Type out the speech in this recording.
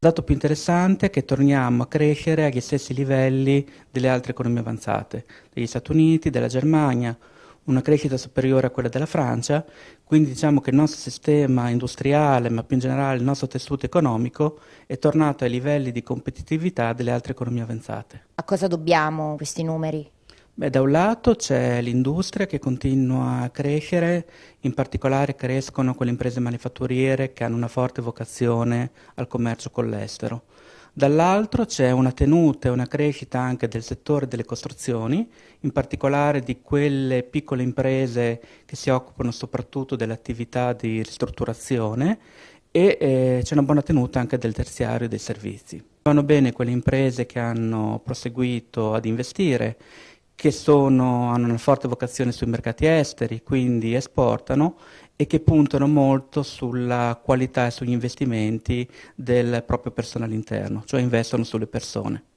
dato più interessante è che torniamo a crescere agli stessi livelli delle altre economie avanzate, degli Stati Uniti, della Germania, una crescita superiore a quella della Francia, quindi diciamo che il nostro sistema industriale, ma più in generale il nostro tessuto economico, è tornato ai livelli di competitività delle altre economie avanzate. A cosa dobbiamo questi numeri? Beh, da un lato c'è l'industria che continua a crescere, in particolare crescono quelle imprese manifatturiere che hanno una forte vocazione al commercio con l'estero. Dall'altro c'è una tenuta e una crescita anche del settore delle costruzioni, in particolare di quelle piccole imprese che si occupano soprattutto dell'attività di ristrutturazione e eh, c'è una buona tenuta anche del terziario e dei servizi. Vanno bene quelle imprese che hanno proseguito ad investire che sono, hanno una forte vocazione sui mercati esteri, quindi esportano e che puntano molto sulla qualità e sugli investimenti del proprio personale interno, cioè investono sulle persone.